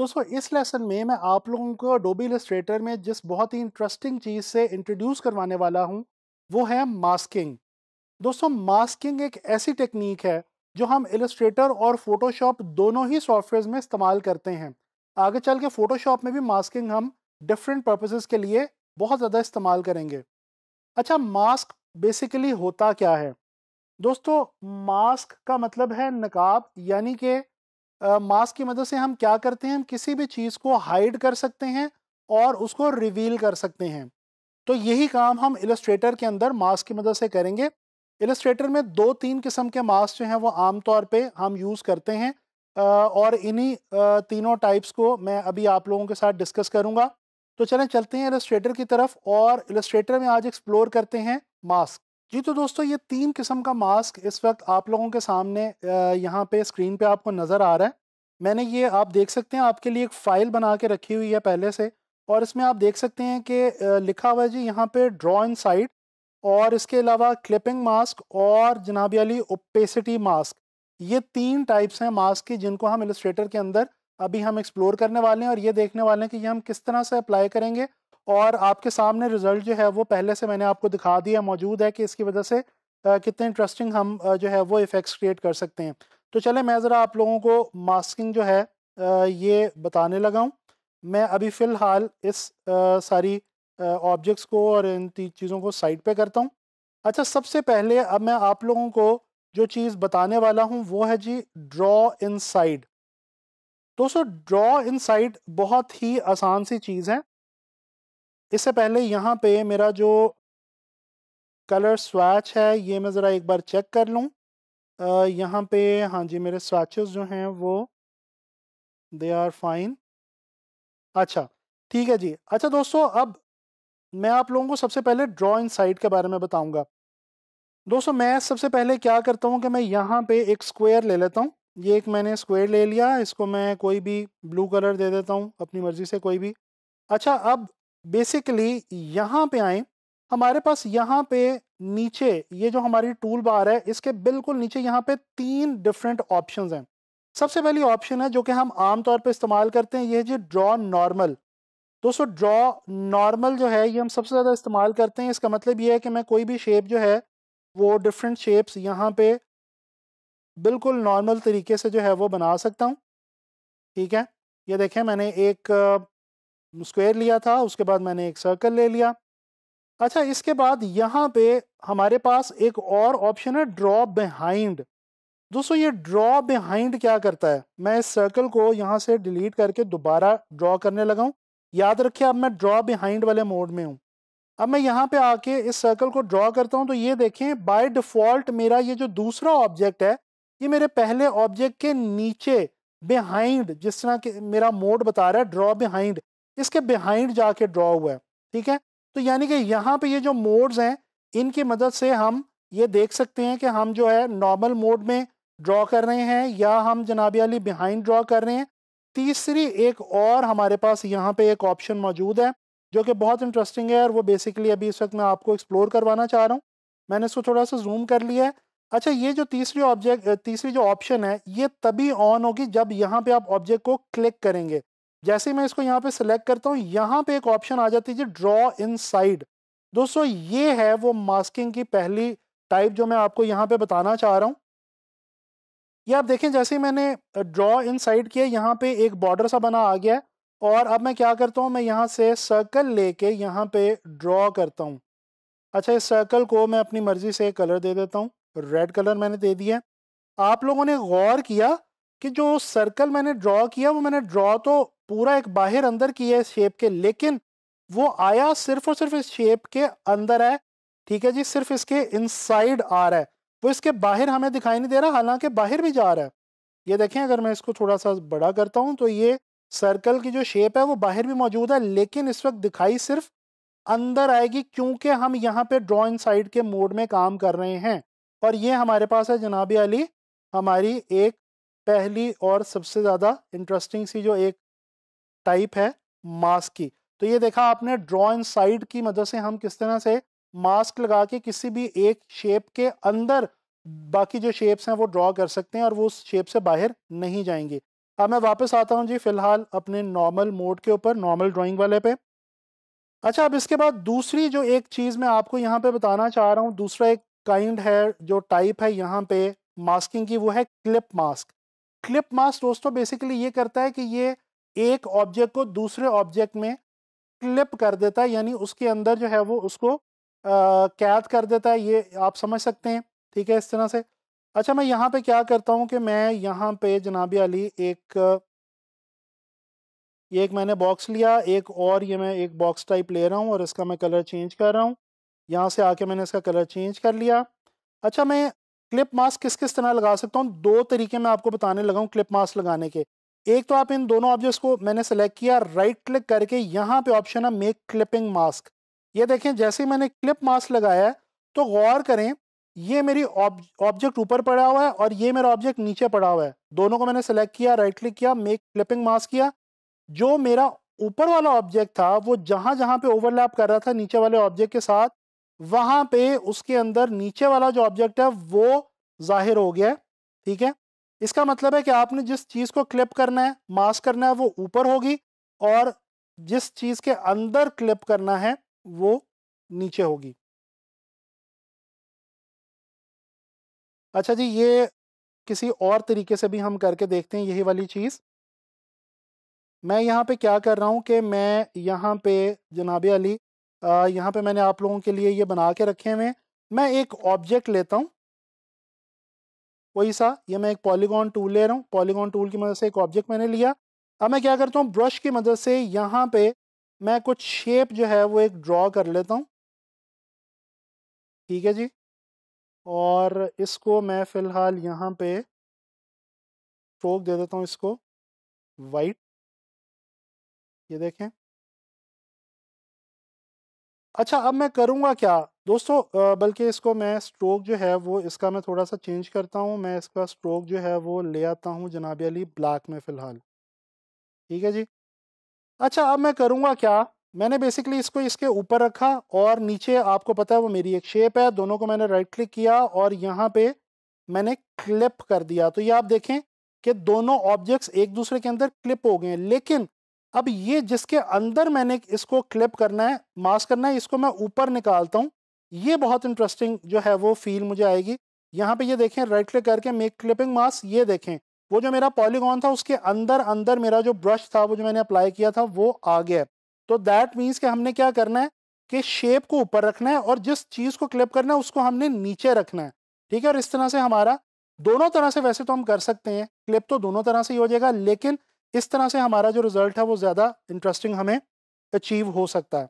दोस्तों इस लेसन में मैं आप लोगों को डोबी इलस्ट्रेटर में जिस बहुत ही इंटरेस्टिंग चीज़ से इंट्रोड्यूस करवाने वाला हूँ वो है मास्किंग दोस्तों मास्किंग एक ऐसी टेक्निक है जो हम इलस्ट्रेटर और फोटोशॉप दोनों ही सॉफ्टवेयर में इस्तेमाल करते हैं आगे चल के फ़ोटोशॉप में भी मास्किंग हम डिफरेंट पर्पजेज़ के लिए बहुत ज़्यादा इस्तेमाल करेंगे अच्छा मास्क बेसिकली होता क्या है दोस्तों मास्क का मतलब है नकाब यानी कि मास्क की मदद से हम क्या करते हैं हम किसी भी चीज़ को हाइड कर सकते हैं और उसको रिवील कर सकते हैं तो यही काम हम इलस्ट्रेटर के अंदर मास्क की मदद से करेंगे इलस्ट्रेटर में दो तीन किस्म के मास्क जो हैं वो आमतौर पे हम यूज़ करते हैं और इन्हीं तीनों टाइप्स को मैं अभी आप लोगों के साथ डिस्कस करूँगा तो चलें चलते हैं इलस्ट्रेटर की तरफ और इलस्ट्रेटर में आज एक्सप्लोर करते हैं मास्क जी तो दोस्तों ये तीन किस्म का मास्क इस वक्त आप लोगों के सामने यहाँ पे स्क्रीन पे आपको नज़र आ रहा है मैंने ये आप देख सकते हैं आपके लिए एक फ़ाइल बना के रखी हुई है पहले से और इसमें आप देख सकते हैं कि लिखा हुआ है जी यहाँ पे ड्रॉ इन साइड और इसके अलावा क्लिपिंग मास्क और जनाब अली ओपेसिटी मास्क ये तीन टाइप्स हैं मास्क की जिनको हम इलस्ट्रेटर के अंदर अभी हम एक्सप्लोर करने वाले हैं और ये देखने वाले हैं कि ये हम किस तरह से अप्लाई करेंगे और आपके सामने रिज़ल्ट जो है वो पहले से मैंने आपको दिखा दिया मौजूद है कि इसकी वजह से कितने इंटरेस्टिंग हम जो है वो इफ़ेक्ट्स क्रिएट कर सकते हैं तो चले मैं ज़रा आप लोगों को मास्किंग जो है ये बताने लगा हूँ मैं अभी फ़िलहाल इस सारी ऑब्जेक्ट्स को और इन चीज़ों को साइड पे करता हूँ अच्छा सबसे पहले अब मैं आप लोगों को जो चीज़ बताने वाला हूँ वो है जी ड्रॉ इन साइड दोस्तों ड्रॉ इन साइड बहुत ही आसान सी चीज़ है इससे पहले यहाँ पे मेरा जो कलर स्वाच है ये मैं ज़रा एक बार चेक कर लूँ यहाँ पे हाँ जी मेरे स्वाचेस जो हैं वो दे आर फाइन अच्छा ठीक है जी अच्छा दोस्तों अब मैं आप लोगों को सबसे पहले ड्रॉ इन साइड के बारे में बताऊंगा दोस्तों मैं सबसे पहले क्या करता हूँ कि मैं यहाँ पे एक स्क्वायर ले लेता हूँ ये एक मैंने स्क्वायर ले लिया इसको मैं कोई भी ब्लू कलर दे देता हूँ अपनी मर्ज़ी से कोई भी अच्छा अब बेसिकली यहाँ पे आए हमारे पास यहाँ पे नीचे ये जो हमारी टूल बार है इसके बिल्कुल नीचे यहाँ पे तीन डिफरेंट ऑप्शन हैं सबसे पहली ऑप्शन है जो कि हम आमतौर पर इस्तेमाल करते हैं ये है जी ड्रॉ नॉर्मल दोस्तों ड्रॉ नॉर्मल जो है ये हम सबसे ज़्यादा इस्तेमाल करते हैं इसका मतलब ये है कि मैं कोई भी शेप जो है वो डिफरेंट शेप्स यहाँ पे बिल्कुल नॉर्मल तरीके से जो है वो बना सकता हूँ ठीक है ये देखें मैंने एक स्क्वायर लिया था उसके बाद मैंने एक सर्कल ले लिया अच्छा इसके बाद यहाँ पे हमारे पास एक और ऑप्शन है ड्रॉ बिहाइंड दोस्तों ये ड्रॉ बिहाइंड क्या करता है मैं इस सर्कल को यहाँ से डिलीट करके दोबारा ड्रॉ करने लगा हूँ याद रखिए अब मैं ड्रॉ बिहाइंड वाले मोड में हूँ अब मैं यहाँ पे आके इस सर्कल को ड्रॉ करता हूँ तो ये देखें बाय डिफ़ॉल्ट मेरा ये जो दूसरा ऑब्जेक्ट है ये मेरे पहले ऑब्जेक्ट के नीचे बिहाइंड जिस तरह के मेरा मोड बता रहा है ड्रॉ बिहाइंड इसके बिहाइंड जाके ड्रॉ हुआ है ठीक है तो यानी कि यहाँ पे ये जो मोड्स हैं इनकी मदद से हम ये देख सकते हैं कि हम जो है नॉर्मल मोड में ड्रॉ कर रहे हैं या हम जनाब अली बिहाइंड ड्रॉ कर रहे हैं तीसरी एक और हमारे पास यहाँ पे एक ऑप्शन मौजूद है जो कि बहुत इंटरेस्टिंग है और वो बेसिकली अभी इस वक्त मैं आपको एक्सप्लोर करवाना चाह रहा हूँ मैंने इसको थोड़ा सा जूम कर लिया है अच्छा ये जो तीसरी ऑब्जेक्ट तीसरी जो ऑप्शन है ये तभी ऑन होगी जब यहाँ पे आप ऑब्जेक्ट को क्लिक करेंगे जैसे मैं इसको यहाँ पे सिलेक्ट करता हूँ यहाँ पे एक ऑप्शन आ जाती है ड्रॉ इन साइड दोस्तों ये है वो मास्किंग की पहली टाइप जो मैं आपको यहाँ पे बताना चाह रहा हूँ ये आप देखें जैसे मैंने ड्रॉ इन साइड किया यहाँ पे एक बॉर्डर सा बना आ गया है और अब मैं क्या करता हूँ मैं यहाँ से सर्कल लेके यहाँ पे ड्रॉ करता हूँ अच्छा इस सर्कल को मैं अपनी मर्ज़ी से कलर दे देता हूँ रेड कलर मैंने दे दिया आप लोगों ने गौर किया कि जो सर्कल मैंने ड्रॉ किया वो मैंने ड्रॉ तो पूरा एक बाहर अंदर की है शेप के लेकिन वो आया सिर्फ और सिर्फ इस शेप के अंदर है ठीक है जी सिर्फ इसके इनसाइड आ रहा है वो इसके बाहर हमें दिखाई नहीं दे रहा हालांकि बाहर भी जा रहा है ये देखें अगर मैं इसको थोड़ा सा बड़ा करता हूँ तो ये सर्कल की जो शेप है वो बाहर भी मौजूद है लेकिन इस वक्त दिखाई सिर्फ अंदर आएगी क्योंकि हम यहाँ पे ड्रॉ इन साइड के मोड में काम कर रहे हैं और ये हमारे पास है जनाब अली हमारी एक पहली और सबसे ज़्यादा इंटरेस्टिंग सी जो एक टाइप है मास्क की तो ये देखा आपने ड्रॉ इन साइड की मदद से हम किस तरह से मास्क लगा के किसी भी एक शेप के अंदर बाकी जो शेप्स हैं वो ड्रॉ कर सकते हैं और वो उस शेप से बाहर नहीं जाएंगे अब मैं वापस आता हूँ जी फिलहाल अपने नॉर्मल मोड के ऊपर नॉर्मल ड्राइंग वाले पे अच्छा अब इसके बाद दूसरी जो एक चीज़ मैं आपको यहाँ पे बताना चाह रहा हूँ दूसरा एक काइंड है जो टाइप है यहाँ पे मास्किंग की वो है क्लिप मास्क क्लिप मास्क दोस्तों बेसिकली ये करता है कि ये एक ऑब्जेक्ट को दूसरे ऑब्जेक्ट में क्लिप कर देता है यानी उसके अंदर जो है वो उसको कैद कर देता है ये आप समझ सकते हैं ठीक है इस तरह से अच्छा मैं यहाँ पे क्या करता हूँ कि मैं यहाँ पे जनाब अली एक ये एक मैंने बॉक्स लिया एक और ये मैं एक बॉक्स टाइप ले रहा हूँ और इसका मैं कलर चेंज कर रहा हूँ यहाँ से आके मैंने इसका कलर चेंज कर लिया अच्छा मैं क्लिप मास्क किस किस तरह लगा सकता हूँ दो तरीके मैं आपको बताने लगा हूँ क्लिप मास्क लगाने के एक तो आप इन दोनों ऑब्जेक्ट्स को मैंने सेलेक्ट किया राइट क्लिक करके यहाँ पे ऑप्शन है मेक क्लिपिंग मास्क ये देखें जैसे मैंने क्लिप मास्क लगाया है तो गौर करें ये मेरी ऑब्जेक्ट ऊपर पड़ा हुआ है और ये मेरा ऑब्जेक्ट नीचे पड़ा हुआ है दोनों को मैंने सेलेक्ट किया राइट क्लिक किया मेक क्लिपिंग मास्क किया जो मेरा ऊपर वाला ऑब्जेक्ट था वो जहाँ जहाँ पे ओवरलैप कर रहा था नीचे वाले ऑब्जेक्ट के साथ वहाँ पे उसके अंदर नीचे वाला जो ऑब्जेक्ट है वो जाहिर हो गया ठीक है इसका मतलब है कि आपने जिस चीज़ को क्लिप करना है मास्क करना है वो ऊपर होगी और जिस चीज़ के अंदर क्लिप करना है वो नीचे होगी अच्छा जी ये किसी और तरीके से भी हम करके देखते हैं यही वाली चीज़ मैं यहाँ पे क्या कर रहा हूँ कि मैं यहाँ पे जनाब अली यहाँ पे मैंने आप लोगों के लिए ये बना के रखे हुए हैं मैं एक ऑब्जेक्ट लेता हूँ वही सा ये मैं एक पॉलीगॉन टूल ले रहा हूँ पॉलीगॉन टूल की मदद से एक ऑब्जेक्ट मैंने लिया अब मैं क्या करता हूँ ब्रश की मदद से यहाँ पे मैं कुछ शेप जो है वो एक ड्रॉ कर लेता हूँ ठीक है जी और इसको मैं फ़िलहाल यहाँ पे स्ट्रोक दे देता हूँ इसको वाइट ये देखें अच्छा अब मैं करूँगा क्या दोस्तों बल्कि इसको मैं स्ट्रोक जो है वो इसका मैं थोड़ा सा चेंज करता हूँ मैं इसका स्ट्रोक जो है वो ले आता हूँ जनाब अली ब्लैक में फ़िलहाल ठीक है जी अच्छा अब मैं करूँगा क्या मैंने बेसिकली इसको इसके ऊपर रखा और नीचे आपको पता है वो मेरी एक शेप है दोनों को मैंने राइट क्लिक किया और यहाँ पे मैंने क्लिप कर दिया तो ये आप देखें कि दोनों ऑब्जेक्ट्स एक दूसरे के अंदर क्लिप हो गए हैं लेकिन अब ये जिसके अंदर मैंने इसको क्लिप करना है मास्क करना है इसको मैं ऊपर निकालता हूँ ये बहुत इंटरेस्टिंग जो है वो फील मुझे आएगी यहाँ पे ये देखें राइट क्लिक करके मेक क्लिपिंग मास्क ये देखें वो जो मेरा पॉलीगॉन था उसके अंदर अंदर मेरा जो ब्रश था वो जो मैंने अप्लाई किया था वो आ गया तो दैट मीन्स कि हमने क्या करना है कि शेप को ऊपर रखना है और जिस चीज़ को क्लिप करना है उसको हमने नीचे रखना है ठीक है और इस तरह से हमारा दोनों तरह से वैसे तो हम कर सकते हैं क्लिप तो दोनों तरह से ही हो जाएगा लेकिन इस तरह से हमारा जो रिजल्ट है वो ज़्यादा इंटरेस्टिंग हमें अचीव हो सकता है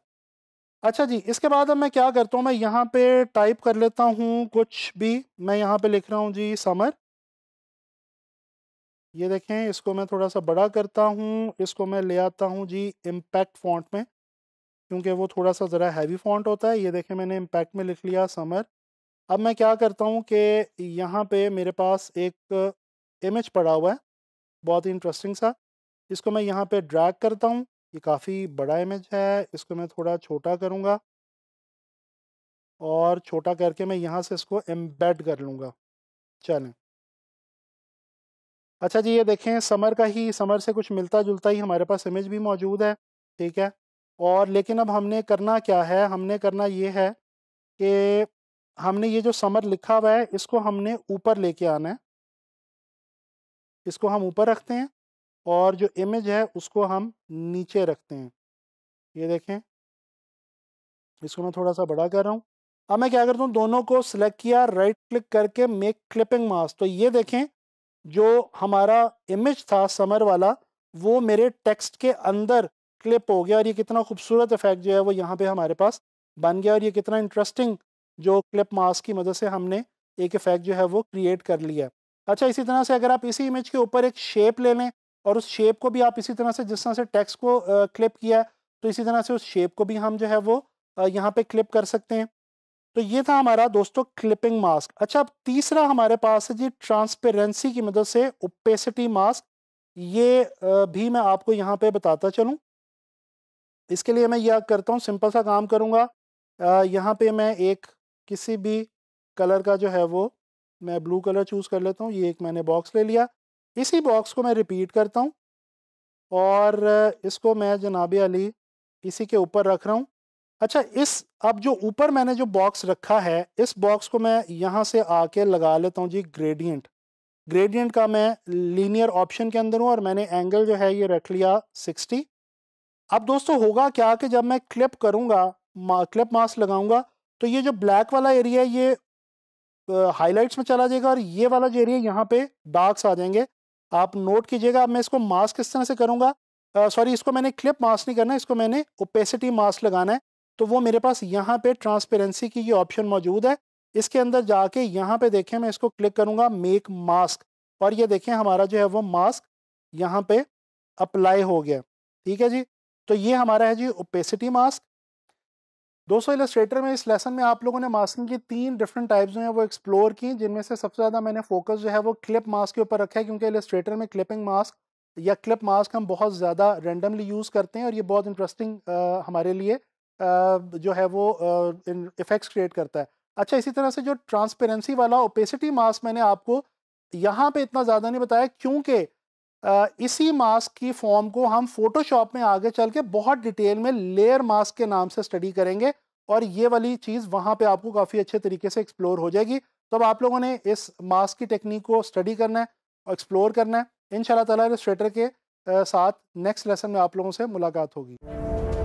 अच्छा जी इसके बाद अब मैं क्या करता हूँ मैं यहाँ पे टाइप कर लेता हूँ कुछ भी मैं यहाँ पे लिख रहा हूँ जी समर ये देखें इसको मैं थोड़ा सा बड़ा करता हूँ इसको मैं ले आता हूँ जी इम्पैक्ट फॉन्ट में क्योंकि वो थोड़ा सा ज़रा हैवी फॉन्ट होता है ये देखें मैंने इम्पैक्ट में लिख लिया समर अब मैं क्या करता हूँ कि यहाँ पे मेरे पास एक इमेज पड़ा हुआ है बहुत ही इंटरेस्टिंग सा इसको मैं यहाँ पे ड्रैग करता हूँ ये काफ़ी बड़ा इमेज है इसको मैं थोड़ा छोटा करूँगा और छोटा करके मैं यहाँ से इसको एम्बेड कर लूँगा चलें अच्छा जी ये देखें समर का ही समर से कुछ मिलता जुलता ही हमारे पास इमेज भी मौजूद है ठीक है और लेकिन अब हमने करना क्या है हमने करना ये है कि हमने ये जो समर लिखा हुआ है इसको हमने ऊपर लेके आना है इसको हम ऊपर रखते हैं और जो इमेज है उसको हम नीचे रखते हैं ये देखें इसको मैं थोड़ा सा बड़ा कर रहा हूँ अब मैं क्या करता हूँ दोनों को सिलेक्ट किया राइट क्लिक करके मेक क्लिपिंग मास्क तो ये देखें जो हमारा इमेज था समर वाला वो मेरे टेक्स्ट के अंदर क्लिप हो गया और ये कितना खूबसूरत इफेक्ट जो है वो यहाँ पे हमारे पास बन गया और ये कितना इंटरेस्टिंग जो क्लिप मास्क की मदद से हमने एक इफेक्ट जो है वो क्रिएट कर लिया अच्छा इसी तरह से अगर आप इसी इमेज के ऊपर एक शेप ले लें और उस शेप को भी आप इसी तरह से जिस तरह से टेक्स को क्लिप किया है तो इसी तरह से उस शेप को भी हम जो है वो यहाँ पे क्लिप कर सकते हैं तो ये था हमारा दोस्तों क्लिपिंग मास्क अच्छा अब तीसरा हमारे पास है जी ट्रांसपेरेंसी की मदद से ओपेसिटी मास्क ये भी मैं आपको यहाँ पे बताता चलूँ इसके लिए मैं यह करता हूँ सिंपल सा काम करूँगा यहाँ पे मैं एक किसी भी कलर का जो है वो मैं ब्लू कलर चूज़ कर लेता हूँ ये एक मैंने बॉक्स ले लिया इसी बॉक्स को मैं रिपीट करता हूँ और इसको मैं जनाब अली इसी के ऊपर रख रहा हूँ अच्छा इस अब जो ऊपर मैंने जो बॉक्स रखा है इस बॉक्स को मैं यहाँ से आके लगा लेता हूँ जी ग्रेडियंट ग्रेडियंट का मैं लीनियर ऑप्शन के अंदर हूँ और मैंने एंगल जो है ये रख लिया सिक्सटी अब दोस्तों होगा क्या कि जब मैं क्लिप करूँगा मा, क्लिप मास्क लगाऊंगा तो ये जो ब्लैक वाला एरिया है ये हाईलाइट्स में चला जाएगा और ये वाला जो एरिया यहाँ पे डार्क्स आ जाएंगे आप नोट कीजिएगा मैं इसको मास्क किस तरह से करूँगा सॉरी इसको मैंने क्लिप मास्क नहीं करना इसको मैंने ओपेसिटी मास्क लगाना है तो वो मेरे पास यहाँ पे ट्रांसपेरेंसी की ये ऑप्शन मौजूद है इसके अंदर जाके यहाँ पे देखें मैं इसको क्लिक करूँगा मेक मास्क और ये देखें हमारा जो है वो मास्क यहाँ पे अप्लाई हो गया ठीक है जी तो ये हमारा है जी ओपेसिटी मास्क दोस्तों इलस्ट्रेटर में इस लेसन में आप लोगों ने मास्किंग की तीन डिफरेंट टाइप्स जो हैं वो एक्सप्लोर की जिनमें से सबसे ज़्यादा मैंने फोकस जो है वो क्लिप मास्क के ऊपर रखा है क्योंकि इलस्ट्रेटर में क्लिपिंग मास्क या क्लिप मास्क हम बहुत ज़्यादा रेंडमली यूज़ करते हैं और ये बहुत इंटरेस्टिंग हमारे लिए जो है वो इफ़ेक्ट्स क्रिएट करता है अच्छा इसी तरह से जो ट्रांसपेरेंसी वाला ओपेसिटी मास्क मैंने आपको यहाँ पर इतना ज़्यादा नहीं बताया क्योंकि इसी मास्क की फॉर्म को हम फोटोशॉप में आगे चल के बहुत डिटेल में लेयर मास्क के नाम से स्टडी करेंगे और ये वाली चीज़ वहाँ पे आपको काफ़ी अच्छे तरीके से एक्सप्लोर हो जाएगी तो अब आप लोगों ने इस मास्क की टेक्निक को स्टडी करना है और एक्सप्लोर करना है इन तला स्वेटर के साथ नेक्स्ट लेसन में आप लोगों से मुलाकात होगी